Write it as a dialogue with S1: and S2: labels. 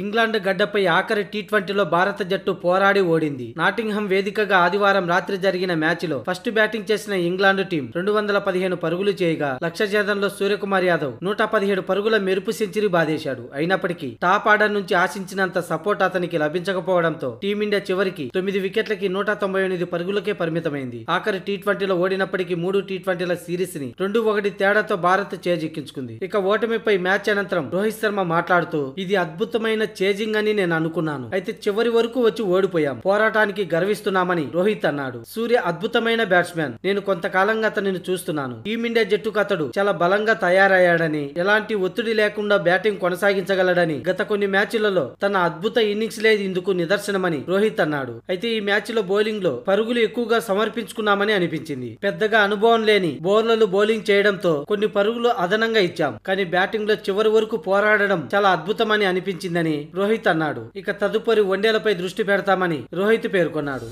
S1: England గడ్డపై ఆఖరి tea ట్వంటీలో భారత జట్టు పోరాడి ఓడింది నాటింగ్హమ్ వేదికగా ఆదివారం రాత్రి జరిగిన మ్యాచ్ లో ఫస్ట్ బ్యాటింగ్ చేసిన ఇంగ్లాండ్ టీం రెండు వందల పదిహేను పరుగులు చేయగా లక్ష ఛేదంలో సూర్యకుమార్ యాదవ్ నూట పదిహేడు పరుగుల మెరుపు సెంచరీ బాధేశాడు అయినప్పటికీ టాప్ ఆర్డర్ నుంచి ఆశించినంత సపోర్ట్ అతనికి లభించకపోవడంతో టీమిండియా చివరికి తొమ్మిది వికెట్లకి నూట తొంభై ఎనిమిది పరుగులకే పరిమితమైంది ఆఖరి టీ ట్వంటీలో ఓడినప్పటికీ మూడు టీ ట్వంటీల సిరీస్ ని రెండు ఒకటి తేడాతో భారత్ చేజిక్కించుకుంది ఇక ఓటమిపై మ్యాచ్ అనంతరం రోహిత్ శర్మ మాట్లాడుతూ ఇది అద్భుతమైన చేజింగ్ అని నేను అనుకున్నాను అయితే చివరి వరకు వచ్చి ఓడిపోయాం పోరాటానికి గర్విస్తున్నామని రోహిత్ అన్నాడు సూర్య అద్భుతమైన బ్యాట్స్మెన్ నేను కొంతకాలంగా అతనిని చూస్తున్నాను టీమిండియా జట్టుకు అతడు చాలా బలంగా తయారయ్యాడని ఎలాంటి ఒత్తిడి లేకుండా బ్యాటింగ్ కొనసాగించగలడని గత కొన్ని మ్యాచ్లలో తన అద్భుత ఇన్నింగ్స్ లేదు ఇందుకు నిదర్శనమని రోహిత్ అన్నాడు అయితే ఈ మ్యాచ్ లో బౌలింగ్ లో పరుగులు ఎక్కువగా సమర్పించుకున్నామని అనిపించింది పెద్దగా అనుభవం లేని బౌలర్లు బౌలింగ్ చేయడంతో కొన్ని పరుగులు అదనంగా ఇచ్చాం కానీ బ్యాటింగ్ లో చివరి వరకు పోరాడడం చాలా అద్భుతమని అనిపించిందని రోహిత్ అన్నాడు ఇక తదుపరి వన్డేలపై దృష్టి పెడతామని రోహిత్ పేర్కొన్నాడు